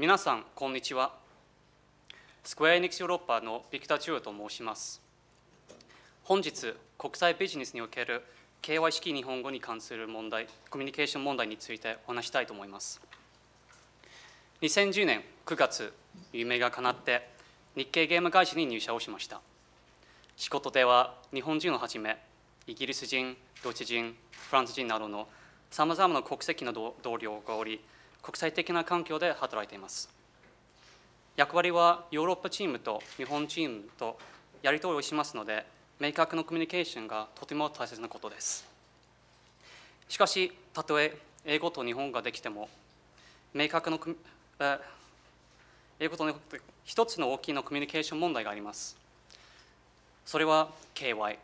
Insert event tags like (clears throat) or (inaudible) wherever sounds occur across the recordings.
皆さんこんにちはスクエア・エニックスヨーロッパのビクター・チューと申します本日国際ビジネスにおける KY 式日本語に関する問題コミュニケーション問題についてお話したいと思います2010年9月夢が叶って日系ゲーム会社に入社をしました仕事では日本人をはじめイギリス人ドイツ人フランス人などのさまざまな国籍の同僚がおり国際的な環境で働いています。役割はヨーロッパチームと日本チームとやり取りをしますので、明確なコミュニケーションがとても大切なことです。しかし、たとえ英語と日本ができても、明確な英語と一つの大きなコミュニケーション問題があります。それは KY、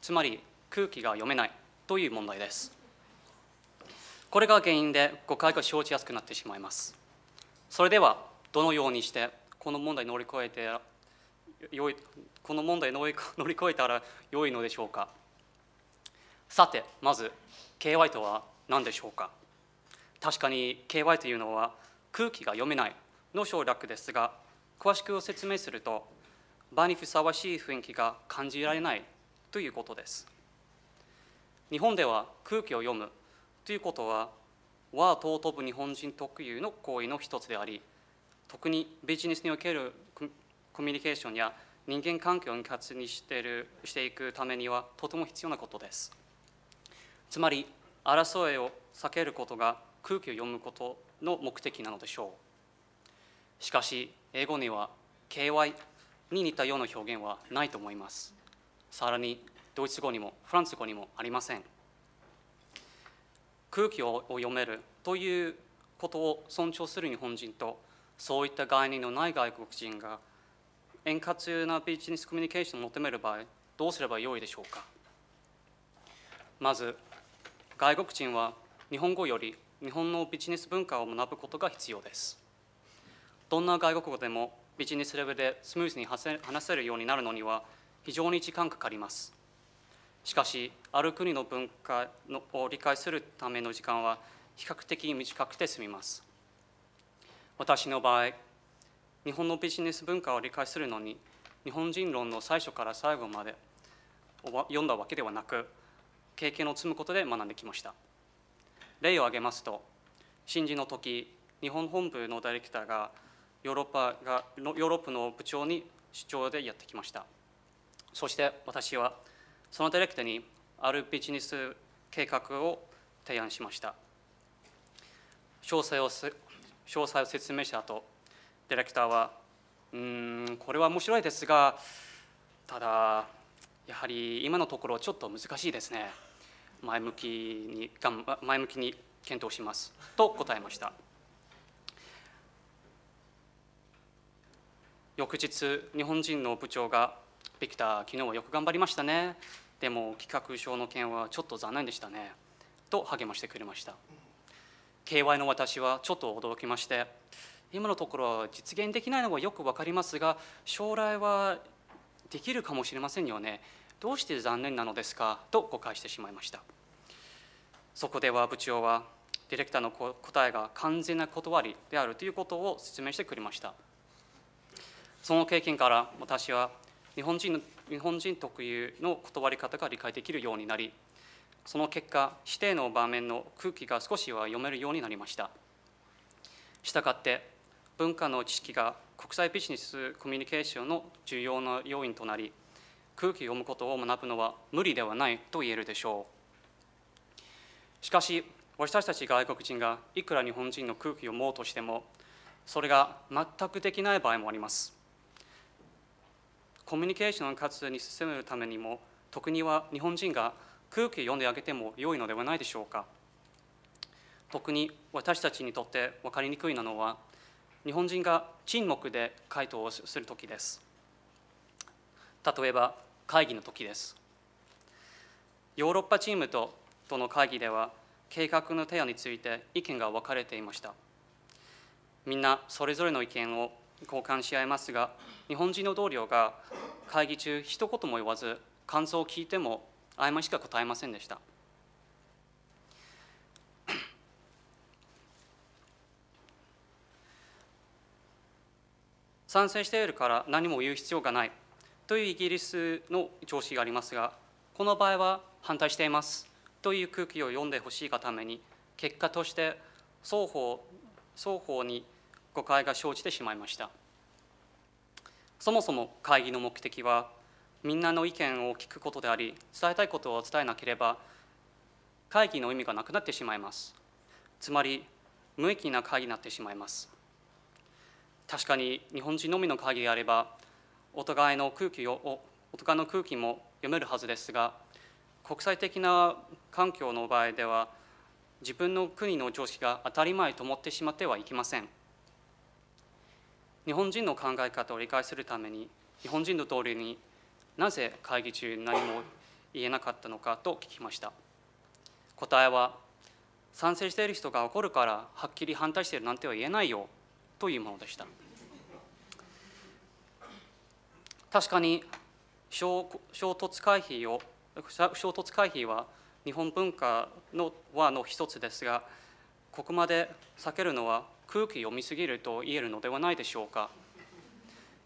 つまり空気が読めないという問題です。これが原因で誤解が生じやすくなってしまいますそれではどのようにしてこの問題乗り越えてよいこの問題乗り乗り越えたら良いのでしょうかさてまず KY とは何でしょうか確かに KY というのは空気が読めないの省略ですが詳しく説明すると場にふさわしい雰囲気が感じられないということです日本では空気を読むということは和尊ぶ日本人特有の行為の一つであり特にビジネスにおけるコミュニケーションや人間関係を活にしてるしていくためにはとても必要なことですつまり争いを避けることが空気を読むことの目的なのでしょうしかし英語には KY に似たような表現はないと思いますさらにドイツ語にもフランス語にもありません空気を読めるということを尊重する日本人とそういった概念のない外国人が円滑なビジネスコミュニケーションを求める場合どうすればよいでしょうかまず外国人は日本語より日本のビジネス文化を学ぶことが必要ですどんな外国語でもビジネスレベルでスムーズに話せるようになるのには非常に時間かかりますしかしある国の文化のを理解するための時間は比較的短くて済みます私の場合日本のビジネス文化を理解するのに日本人論の最初から最後まで読んだわけではなく経験を積むことで学んできました例を挙げますと新人の時日本本部のディレクターがヨーロッパがヨーロッパの部長に主張でやってきましたそして私はそのディレクターにあるビジネス計画を提案しました。詳細を詳細を説明した後、ディレクターは、うん、これは面白いですが、ただ、やはり今のところちょっと難しいですね。前向きに前向きに検討しますと答えました。翌日、日本人の部長がってきた昨日はよく頑張りましたねでも企画書の件はちょっと残念でしたねと励ましてくれました KY の私はちょっと驚きまして今のところ実現できないのはよく分かりますが将来はできるかもしれませんよねどうして残念なのですかと誤解してしまいましたそこでは部長はディレクターの答えが完全な断りであるということを説明してくれましたその経験から私は日本人の日本人特有の断り方が理解できるようになりその結果指定の場面の空気が少しは読めるようになりましたしたがって文化の知識が国際ビジネスコミュニケーションの重要な要因となり空気を読むことを学ぶのは無理ではないと言えるでしょうしかし私たち外国人がいくら日本人の空気を読もうとしてもそれが全くできない場合もありますコミュニケーション活動に進めるためにも特には日本人が空気を読んであげても良いのではないでしょうか特に私たちにとって分かりにくいなのは日本人が沈黙で回答をする時です例えば会議の時ですヨーロッパチームととの会議では計画の提案について意見が分かれていましたみんなそれぞれの意見を交換し合いますが日本人の同僚が会議中一言も言わず感想を聞いても曖昧しか答えませんでした (clears throat) 賛成しているから何も言う必要がないというイギリスの常識がありますがこの場合は反対していますという空気を読んでほしいがために結果として双方双方に誤解が生じてしまいましたそもそも会議の目的はみんなの意見を聞くことであり伝えたいことを伝えなければ会議の意味がなくなってしまいますつまり無益な会議になってしまいます確かに日本人のみの会議であればお互いの空気をお互いの空気も読めるはずですが国際的な環境の場合では自分の国の常識が当たり前と思ってしまってはいけません。日本人の考え方を理解するために日本人の通りになぜ会議中何も言えなかったのかと聞きました答えは賛成している人が怒るからはっきり反対しているなんては言えないよというものでした確かに衝突回避を衝突回避は日本文化の和の一つですがここまで避けるのは空気読みすぎると言えるのではないでしょうか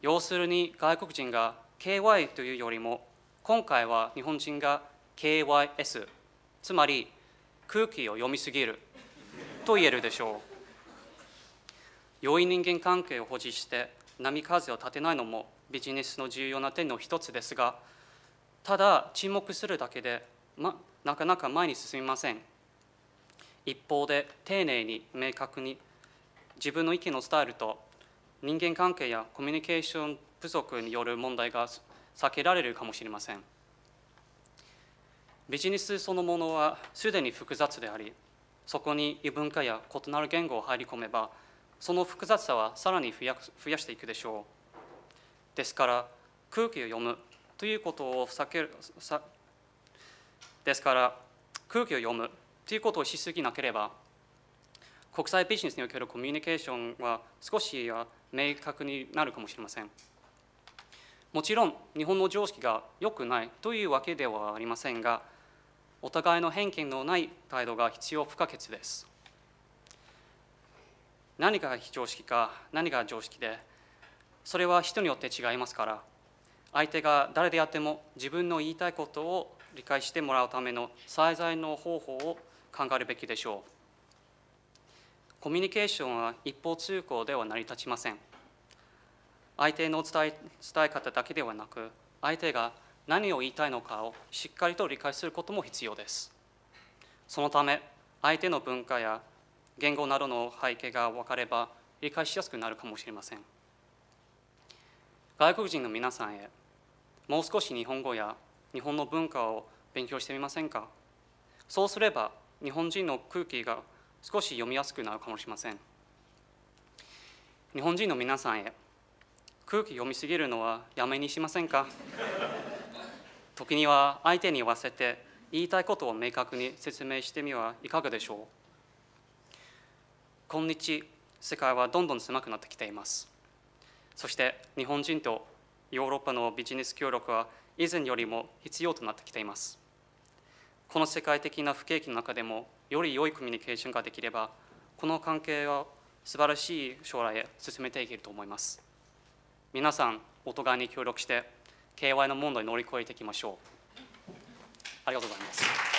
要するに外国人が KY というよりも今回は日本人が KYS つまり空気を読みすぎると言えるでしょう良い人間関係を保持して波風を立てないのもビジネスの重要な点の一つですがただ沈黙するだけで、ま、なかなか前に進みません一方で丁寧に明確に自分の意見を伝えると人間関係やコミュニケーション不足による問題が避けられるかもしれませんビジネスそのものはすでに複雑でありそこに異文化や異なる言語を入り込めばその複雑さはさらに増や増やしていくでしょうですから空気を読むということを避けるですから空気を読むということをしすぎなければ国際ビジネスにおけるコミュニケーションは少し明確になるかもしれません。もちろん日本の常識が良くないというわけではありませんがお互いの偏見のない態度が必要不可欠です。何が非常識か何が常識でそれは人によって違いますから相手が誰であっても自分の言いたいことを理解してもらうための最善の方法を考えるべきでしょう。コミュニケーションは一方通行では成り立ちません相手の伝え伝え方だけではなく相手が何を言いたいのかをしっかりと理解することも必要ですそのため相手の文化や言語などの背景が分かれば理解しやすくなるかもしれません外国人の皆さんへもう少し日本語や日本の文化を勉強してみませんかそうすれば日本人の空気が少し読みやすくなるかもしれません日本人の皆さんへ空気読みすぎるのはやめにしませんか (laughs) 時には相手に言わせて言いたいことを明確に説明してみはいかがでしょう今日世界はどんどん狭くなってきていますそして日本人とヨーロッパのビジネス協力は以前よりも必要となってきていますこの世界的な不景気の中でもより良いコミュニケーションができればこの関係は素晴らしい将来へ進めていけると思います皆さんお互いに協力して KY の問題を乗り越えていきましょうありがとうございます